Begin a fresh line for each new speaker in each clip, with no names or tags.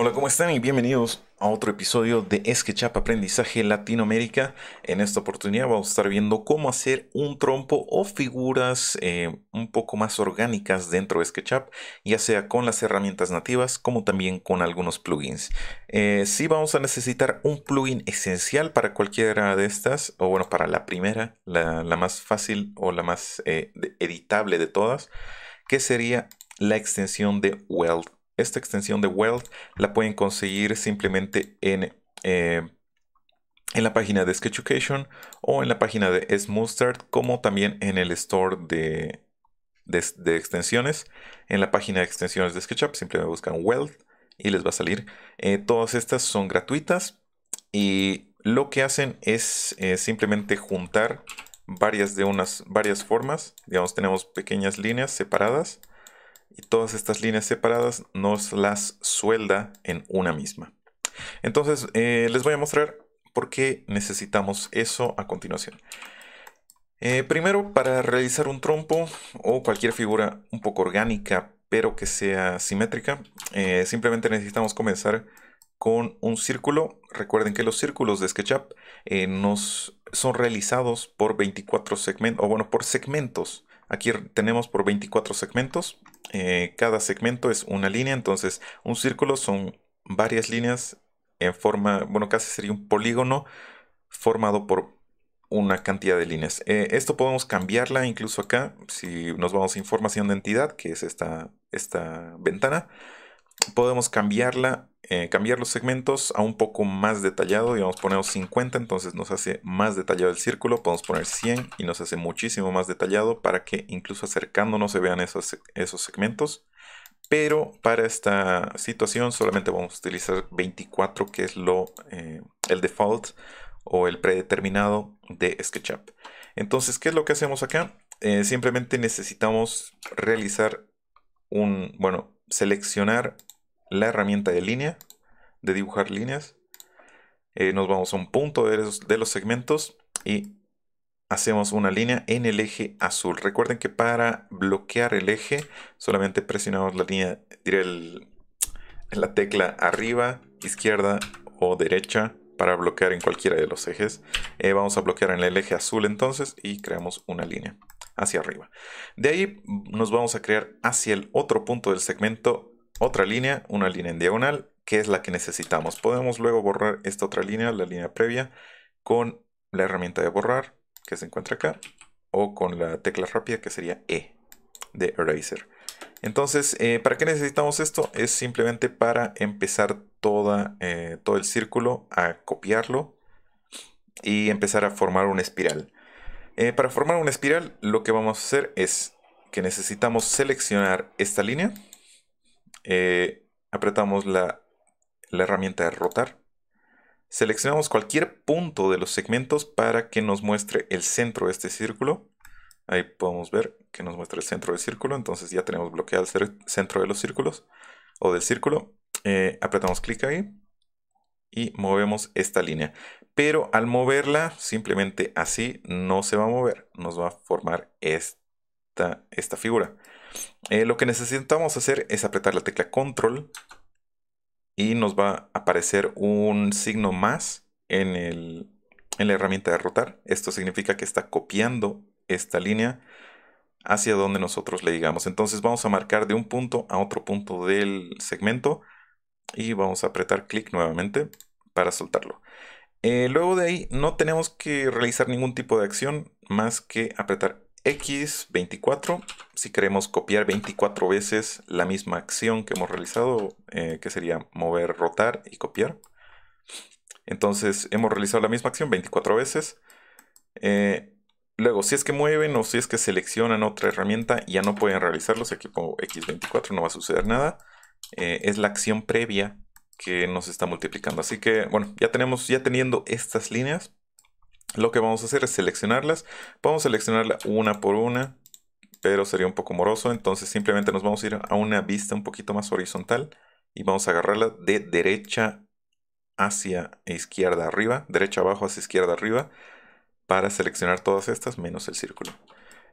Hola, ¿cómo están? Y bienvenidos a otro episodio de SketchUp Aprendizaje Latinoamérica. En esta oportunidad vamos a estar viendo cómo hacer un trompo o figuras eh, un poco más orgánicas dentro de SketchUp, ya sea con las herramientas nativas como también con algunos plugins. Eh, sí vamos a necesitar un plugin esencial para cualquiera de estas, o bueno, para la primera, la, más fácil o la más eh, editable de todas, que sería la extensión de Weld esta extensión de Weld la pueden conseguir simplemente en, eh, en la página de Sketchucation o en la página de SmoothStart, como también en el store de, extensiones. En la página de extensiones de SketchUp simplemente buscan Weld y les va a salir. Eh, todas estas son gratuitas y lo que hacen es eh, simplemente juntar varias de unas varias formas. Digamos, tenemos pequeñas líneas separadas y todas estas líneas separadas nos las suelda en una misma. Entonces eh, les voy a mostrar por qué necesitamos eso a continuación. Eh, primero, para realizar un trompo o cualquier figura un poco orgánica, pero que sea simétrica, eh, simplemente necesitamos comenzar con un círculo. Recuerden que los círculos de SketchUp nos son realizados por 24 segmentos, o bueno, por segmentos. Aquí tenemos por 24 segmentos. Eh, cada segmento es una línea, entonces un círculo son varias líneas en forma, bueno, casi sería un polígono formado por una cantidad de líneas. Eh, esto podemos cambiarla incluso acá, si nos vamos a información de entidad, que es esta, esta ventana, podemos cambiarla, eh, cambiar los segmentos a un poco más detallado. y a poner 50, entonces nos hace más detallado el círculo. Podemos poner 100 y nos hace muchísimo más detallado para que incluso acercándonos se vean esos, esos segmentos. Pero para esta situación solamente vamos a utilizar 24, que es lo, eh, el default o el predeterminado de SketchUp. Entonces, ¿qué es lo que hacemos acá? Eh, simplemente necesitamos realizar un, bueno, seleccionar la herramienta de línea, de dibujar líneas. Eh, nos vamos a un punto de los, segmentos y hacemos una línea en el eje azul. Recuerden que para bloquear el eje solamente presionamos la línea, diré la tecla arriba, izquierda o derecha para bloquear en cualquiera de los ejes. Eh, vamos a bloquear en el eje azul entonces y creamos una línea hacia arriba. De ahí nos vamos a crear hacia el otro punto del segmento otra línea, una línea en diagonal, que es la que necesitamos. Podemos luego borrar esta otra línea, la línea previa, con la herramienta de borrar, que se encuentra acá, o con la tecla rápida, que sería E, de Eraser. Entonces, eh, ¿para qué necesitamos esto? Es simplemente para empezar toda, eh, todo el círculo a copiarlo y empezar a formar una espiral. Eh, para formar una espiral, lo que vamos a hacer es que necesitamos seleccionar esta línea, eh, apretamos la, herramienta de rotar. Seleccionamos cualquier punto de los segmentos para que nos muestre el centro de este círculo. Ahí podemos ver que nos muestra el centro del círculo. Entonces ya tenemos bloqueado el centro de los círculos o del círculo. Eh, apretamos clic ahí y movemos esta línea. Pero al moverla, simplemente así, no se va a mover. Nos va a formar esta figura. Eh, lo que necesitamos hacer es apretar la tecla control y nos va a aparecer un signo más en, la herramienta de rotar. Esto significa que está copiando esta línea hacia donde nosotros le digamos. Entonces vamos a marcar de un punto a otro punto del segmento y vamos a apretar clic nuevamente para soltarlo. Eh, luego de ahí no tenemos que realizar ningún tipo de acción más que apretar X24, si queremos copiar 24 veces la misma acción que hemos realizado, eh, que sería mover, rotar y copiar. Entonces hemos realizado la misma acción 24 veces. Eh, luego, si es que mueven o si es que seleccionan otra herramienta, ya no pueden realizarlo. Si aquí pongo X24 no va a suceder nada. Eh, es la acción previa que nos está multiplicando. Así que, bueno, ya tenemos, ya teniendo estas líneas, lo que vamos a hacer es seleccionarlas. Podemos seleccionarla una por una, pero sería un poco moroso. Entonces simplemente nos vamos a ir a una vista un poquito más horizontal y vamos a agarrarla de derecha hacia izquierda arriba, derecha abajo hacia izquierda arriba, para seleccionar todas estas menos el círculo.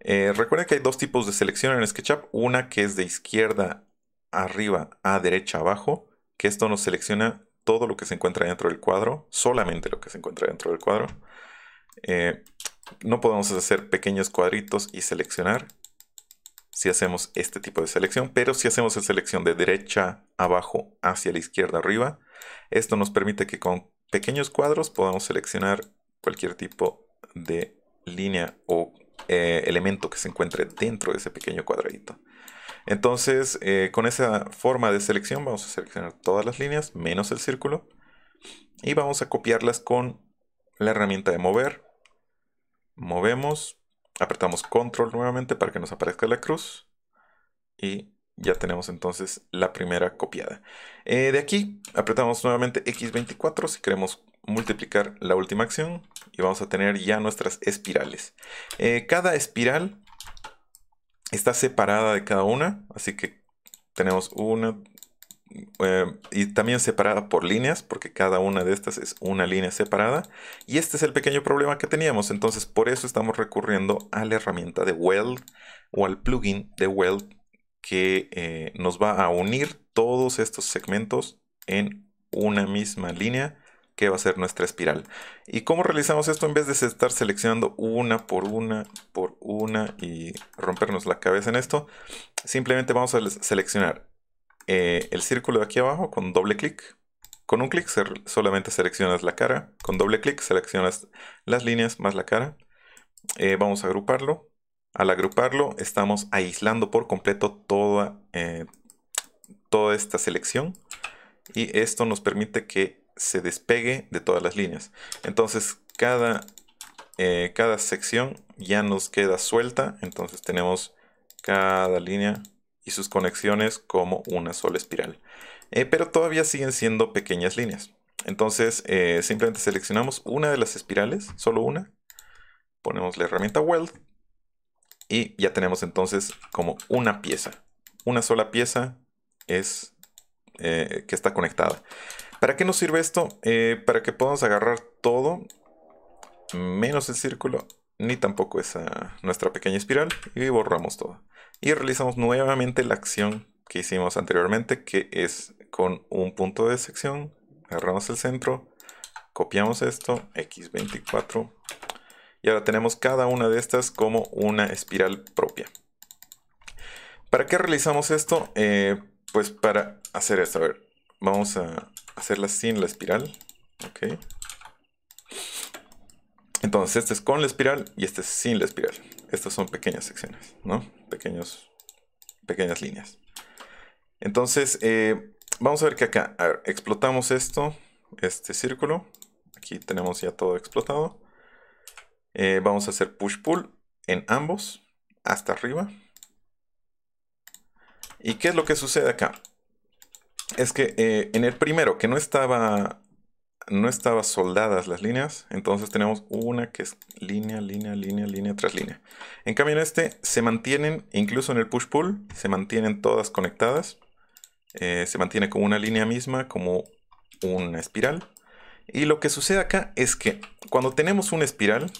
Eh, recuerda que hay dos tipos de selección en SketchUp, una que es de izquierda arriba a derecha abajo, que esto nos selecciona todo lo que se encuentra dentro del cuadro, solamente lo que se encuentra dentro del cuadro. Eh, no podemos hacer pequeños cuadritos y seleccionar si hacemos este tipo de selección, pero si hacemos la selección de derecha abajo hacia la izquierda arriba, esto nos permite que con pequeños cuadros podamos seleccionar cualquier tipo de línea o eh, elemento que se encuentre dentro de ese pequeño cuadradito. Entonces, eh, con esa forma de selección vamos a seleccionar todas las líneas menos el círculo y vamos a copiarlas con la herramienta de mover. Movemos, apretamos control nuevamente para que nos aparezca la cruz. Y ya tenemos entonces la primera copiada. Eh, de aquí apretamos nuevamente X24 si queremos multiplicar la última acción y vamos a tener ya nuestras espirales. Eh, cada espiral está separada de cada una, así que tenemos una, eh, y también separada por líneas, porque cada una de estas es una línea separada. Y este es el pequeño problema que teníamos, entonces por eso estamos recurriendo a la herramienta de Weld o al plugin de Weld que eh, nos va a unir todos estos segmentos en una misma línea que va a ser nuestra espiral. ¿Y cómo realizamos esto? En vez de estar seleccionando una por una por una y rompernos la cabeza en esto, simplemente vamos a seleccionar eh, el círculo de aquí abajo con doble clic. Con un clic solamente seleccionas la cara. Con doble clic seleccionas las líneas más la cara. Eh, vamos a agruparlo. Al agruparlo estamos aislando por completo toda, eh, toda esta selección. Y esto nos permite que se despegue de todas las líneas. Entonces cada, cada sección ya nos queda suelta. Entonces tenemos cada línea y sus conexiones como una sola espiral. Eh, pero todavía siguen siendo pequeñas líneas. Entonces eh, simplemente seleccionamos una de las espirales, solo una. Ponemos la herramienta Weld. Y ya tenemos entonces como una pieza. Una sola pieza es eh, que está conectada. ¿Para qué nos sirve esto? para que podamos agarrar todo menos el círculo ni tampoco esa nuestra pequeña espiral y borramos todo. Y realizamos nuevamente la acción que hicimos anteriormente, que es con un punto de sección, agarramos el centro, copiamos esto, x24, y ahora tenemos cada una de estas como una espiral propia. ¿Para qué realizamos esto? Eh, pues para hacer esto, a ver, vamos a hacerla sin la espiral, ok. Entonces, este es con la espiral y este es sin la espiral. Estas son pequeñas secciones, ¿no? Pequeños, pequeñas líneas. Entonces, eh, vamos a ver que acá, explotamos esto, este círculo. Aquí tenemos ya todo explotado. Eh, vamos a hacer push-pull en ambos, hasta arriba. ¿Y qué es lo que sucede acá? Es que eh, en el primero, que no estaba no estaban soldadas las líneas, entonces tenemos una que es línea, línea, línea, línea tras línea. En cambio en este se mantienen, incluso en el push-pull, se mantienen todas conectadas. Eh, se mantiene como una línea misma, como una espiral. Y lo que sucede acá es que cuando tenemos una espiral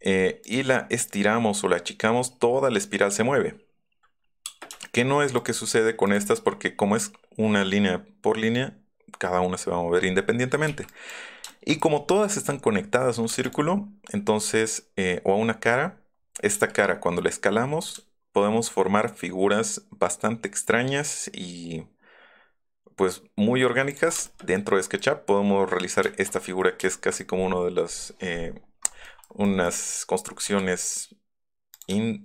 eh, y la estiramos o la achicamos, toda la espiral se mueve. Que no es lo que sucede con estas porque como es una línea por línea, cada una se va a mover independientemente. Y como todas están conectadas a un círculo, entonces, eh, o a una cara, esta cara cuando la escalamos podemos formar figuras bastante extrañas y pues muy orgánicas. Dentro de SketchUp podemos realizar esta figura que es casi como una de las eh, unas construcciones in,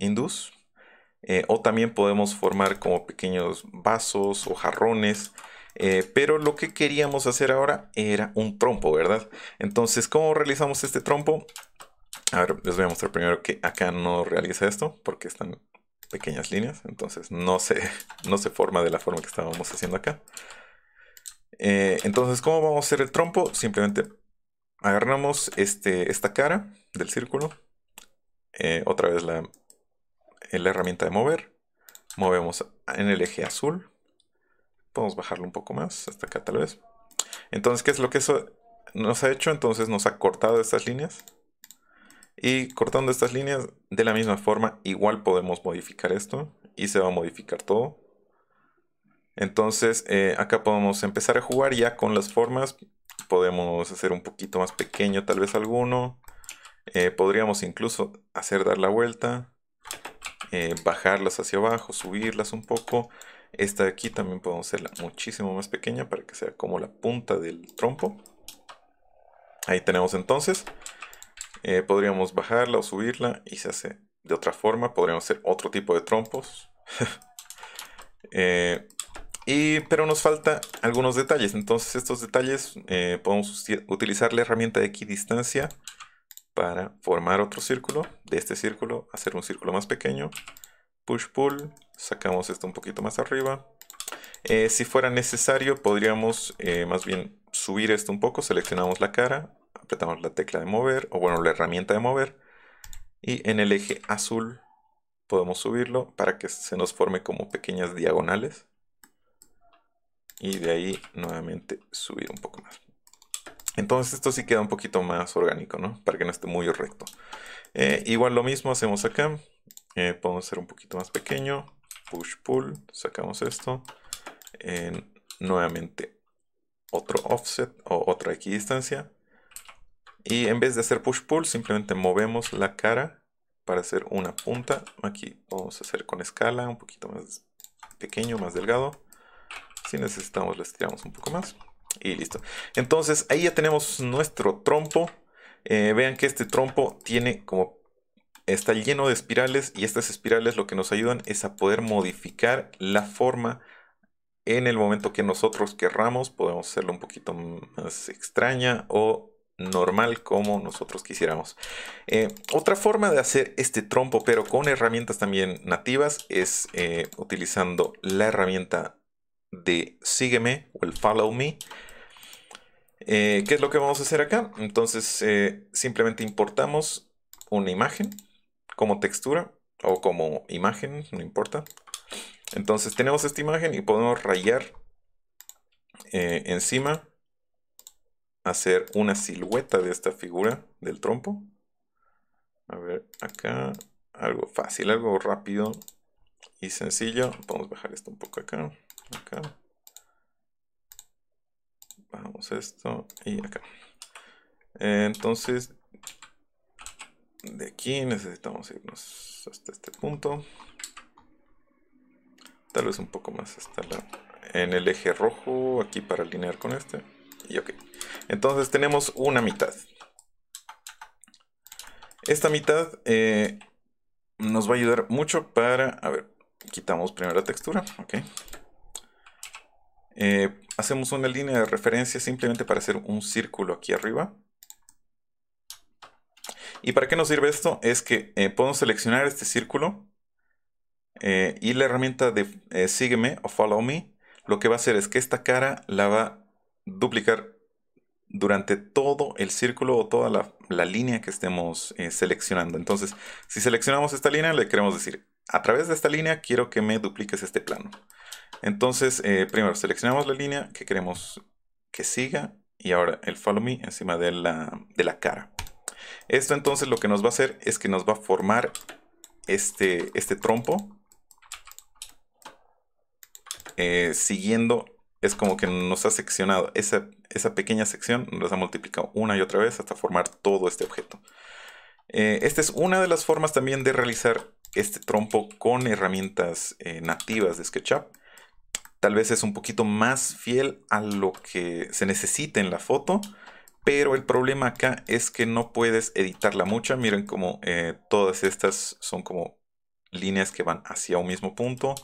eh, o también podemos formar como pequeños vasos o jarrones. Eh, pero lo que queríamos hacer ahora era un trompo, ¿verdad? Entonces, ¿cómo realizamos este trompo? A ver, les voy a mostrar primero que acá no realiza esto porque están pequeñas líneas. Entonces no se, no se forma de la forma que estábamos haciendo acá. Eh, entonces, ¿cómo vamos a hacer el trompo? Simplemente agarramos este, esta cara del círculo. Eh, otra vez la, la herramienta de mover. Movemos en el eje azul Podemos bajarlo un poco más, hasta acá tal vez. Entonces, ¿qué es lo que eso nos ha hecho? Entonces nos ha cortado estas líneas. Y cortando estas líneas, de la misma forma, igual podemos modificar esto. Y se va a modificar todo. Entonces, eh, acá podemos empezar a jugar ya con las formas. Podemos hacer un poquito más pequeño tal vez alguno. Eh, podríamos incluso hacer dar la vuelta. Eh, bajarlas hacia abajo, subirlas un poco. Esta de aquí también podemos hacerla muchísimo más pequeña para que sea como la punta del trompo. Ahí tenemos entonces. Eh, podríamos bajarla o subirla y se hace de otra forma. Podríamos hacer otro tipo de trompos. Eh, y, pero nos falta algunos detalles. Entonces estos detalles podemos utilizar la herramienta de equidistancia distancia para formar otro círculo, de este círculo hacer un círculo más pequeño, push-pull, sacamos esto un poquito más arriba. Eh, si fuera necesario podríamos eh, más bien subir esto un poco, seleccionamos la cara, apretamos la tecla de mover, o bueno, la herramienta de mover, y en el eje azul podemos subirlo para que se nos forme como pequeñas diagonales. Y de ahí nuevamente subir un poco más. Entonces esto sí queda un poquito más orgánico, ¿no? Para que no esté muy recto. Eh, igual lo mismo hacemos acá. Eh, podemos hacer un poquito más pequeño. Push, pull. Sacamos esto. nuevamente otro offset o otra equidistancia. Y en vez de hacer push pull, simplemente movemos la cara para hacer una punta. Aquí podemos hacer con escala, un poquito más pequeño, más delgado. Si necesitamos, la estiramos un poco más. Y listo. Entonces ahí ya tenemos nuestro trompo. Eh, vean que este trompo tiene como... Está lleno de espirales y estas espirales lo que nos ayudan es a poder modificar la forma en el momento que nosotros querramos. Podemos hacerlo un poquito más extraña o normal como nosotros quisiéramos. Eh, otra forma de hacer este trompo, pero con herramientas también nativas, es eh, utilizando la herramienta de sígueme o el follow me. Eh, ¿Qué es lo que vamos a hacer acá? Entonces eh, simplemente importamos una imagen como textura o como imagen, no importa. Entonces tenemos esta imagen y podemos rayar eh, encima, hacer una silueta de esta figura del trompo. A ver, acá algo fácil, algo rápido y sencillo. Podemos bajar esto un poco acá, acá esto y acá. Eh, entonces, de aquí necesitamos irnos hasta este punto. Tal vez un poco más hasta en el eje rojo, aquí para alinear con este. Y ok. Entonces tenemos una mitad. Esta mitad eh, nos va a ayudar mucho para... A ver, quitamos primero la textura, ok. Eh, hacemos una línea de referencia simplemente para hacer un círculo aquí arriba. ¿Y para qué nos sirve esto? Es que eh, podemos seleccionar este círculo eh, y la herramienta de eh, sígueme o follow me lo que va a hacer es que esta cara la va a duplicar durante todo el círculo o toda la, la línea que estemos seleccionando. Entonces, si seleccionamos esta línea, le queremos decir, a través de esta línea quiero que me dupliques este plano. Entonces, eh, primero seleccionamos la línea que queremos que siga y ahora el follow me encima de la, cara. Esto entonces lo que nos va a hacer es que nos va a formar este, este trompo eh, siguiendo, es como que nos ha seccionado esa, pequeña sección, nos ha multiplicado una y otra vez hasta formar todo este objeto. Eh, esta es una de las formas también de realizar este trompo con herramientas nativas de SketchUp. Tal vez es un poquito más fiel a lo que se necesita en la foto. Pero el problema acá es que no puedes editarla mucho. Miren como eh, todas estas son como líneas que van hacia un mismo punto.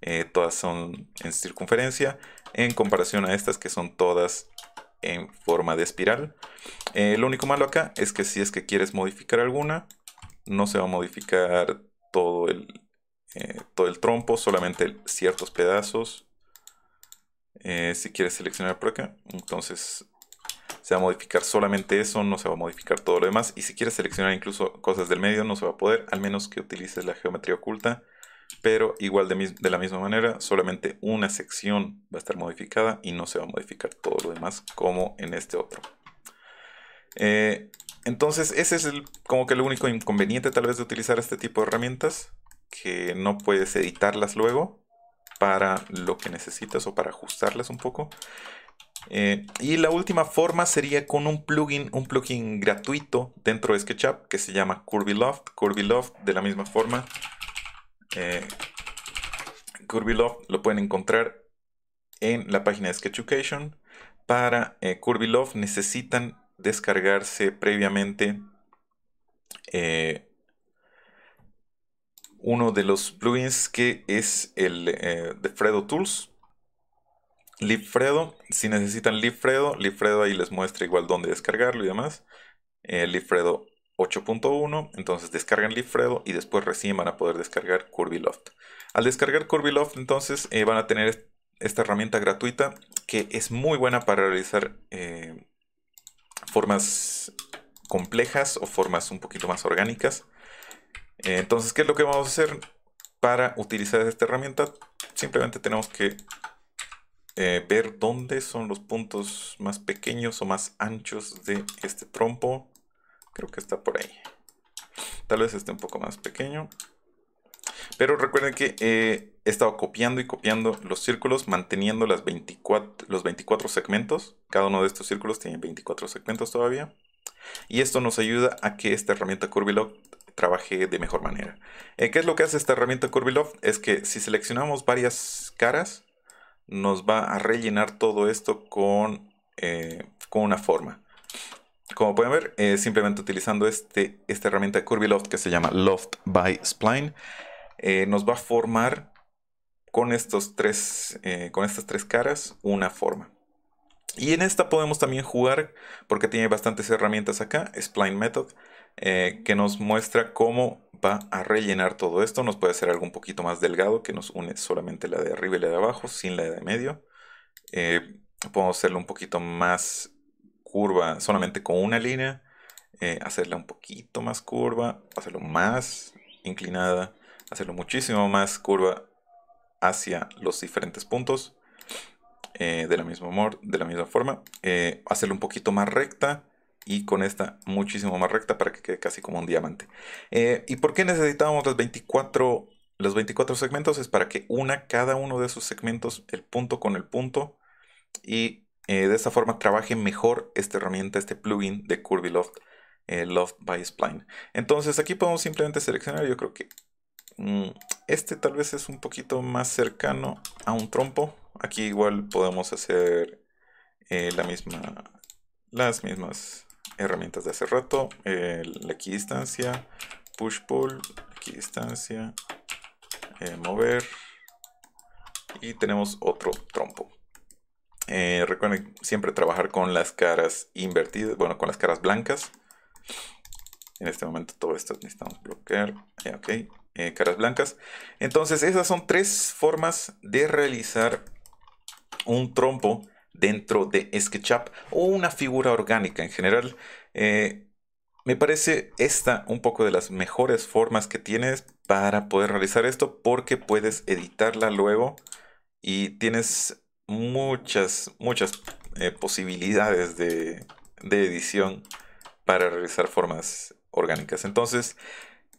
Eh, todas son en circunferencia. En comparación a estas que son todas en forma de espiral. Eh, lo único malo acá es que si es que quieres modificar alguna. No se va a modificar todo todo el trompo. Solamente ciertos pedazos. Eh, si quieres seleccionar por acá, entonces se va a modificar solamente eso, no se va a modificar todo lo demás. Y si quieres seleccionar incluso cosas del medio, no se va a poder, al menos que utilices la geometría oculta. Pero igual de, la misma manera, solamente una sección va a estar modificada y no se va a modificar todo lo demás como en este otro. Eh, entonces ese es como que el único inconveniente tal vez de utilizar este tipo de herramientas, que no puedes editarlas luego para lo que necesitas o para ajustarlas un poco. Eh, y la última forma sería con un plugin, un plugin gratuito dentro de SketchUp que se llama Curvy love de la misma forma. Eh, lo pueden encontrar en la página de Sketchucation. Para eh, Loft necesitan descargarse previamente eh, uno de los plugins que es el eh, de Fredo Tools. Libfredo, si necesitan Libfredo, lifredo ahí les muestra igual dónde descargarlo y demás. Eh, Libfredo 8.1, entonces descargan Libfredo y después recién van a poder descargar Curviloft. Al descargar Curviloft entonces eh, van a tener esta herramienta gratuita que es muy buena para realizar eh, formas complejas o formas un poquito más orgánicas. Eh, entonces, ¿qué es lo que vamos a hacer para utilizar esta herramienta? Simplemente tenemos que eh, ver dónde son los puntos más pequeños o más anchos de este trompo. Creo que está por ahí. Tal vez esté un poco más pequeño. Pero recuerden que eh, he estado copiando y copiando los círculos, manteniendo los 24 segmentos. Cada uno de estos círculos tiene 24 segmentos todavía. Y esto nos ayuda a que esta herramienta Curvilog trabaje de mejor manera. Eh, ¿Qué es lo que hace esta herramienta Loft? Es que si seleccionamos varias caras, nos va a rellenar todo esto con, eh, con una forma. Como pueden ver, simplemente utilizando este, esta herramienta Loft que se llama Loft by Spline, eh, nos va a formar con, estos tres, con estas tres caras una forma. Y en esta podemos también jugar porque tiene bastantes herramientas acá, Spline Method. Eh, que nos muestra cómo va a rellenar todo esto. Nos puede hacer algo un poquito más delgado que nos une solamente la de arriba y la de abajo, sin la de medio. Eh, podemos hacerlo un poquito más curva solamente con una línea. Eh, hacerla un poquito más curva, hacerlo más inclinada, hacerlo muchísimo más curva hacia los diferentes puntos. de, la misma de la misma forma. hacerlo un poquito más recta y con esta muchísimo más recta para que quede casi como un diamante. Eh, ¿Y por qué necesitábamos 24, los 24 segmentos? Es para que una cada uno de esos segmentos, el punto con el punto, y eh, de esa forma trabaje mejor esta herramienta, este plugin de Curvy Loft. Eh, Loft by Spline. Entonces aquí podemos simplemente seleccionar, yo creo que mm, este tal vez es un poquito más cercano a un trompo. Aquí igual podemos hacer la misma, las mismas herramientas de hace rato, la equidistancia, push-pull, equidistancia, distancia, eh, mover y tenemos otro trompo. Eh, recuerden siempre trabajar con las caras invertidas, bueno, con las caras blancas. En este momento todo esto necesitamos bloquear. Eh, ok, caras blancas. Entonces esas son tres formas de realizar un trompo dentro de SketchUp o una figura orgánica en general. Eh, me parece esta un poco de las mejores formas que tienes para poder realizar esto porque puedes editarla luego y tienes muchas, muchas eh, posibilidades de, de edición para realizar formas orgánicas. Entonces,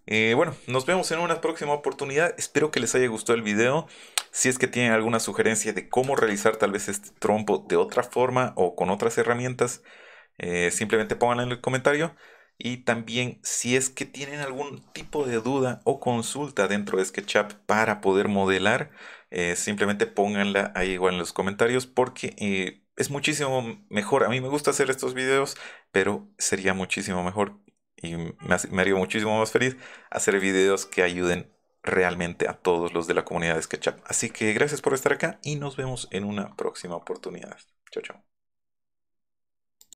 eh, bueno, nos vemos en una próxima oportunidad. Espero que les haya gustado el video. Si es que tienen alguna sugerencia de cómo realizar tal vez este trompo de otra forma o con otras herramientas, eh, simplemente pónganla en el comentario. Y también si es que tienen algún tipo de duda o consulta dentro de SketchUp este para poder modelar, eh, simplemente pónganla ahí igual en los comentarios porque es muchísimo mejor. A mí me gusta hacer estos videos, pero sería muchísimo mejor y me, haría muchísimo más feliz hacer videos que ayuden realmente a todos los de la comunidad de SketchUp. Así que gracias por estar acá y nos vemos en una próxima oportunidad. Chao, chao.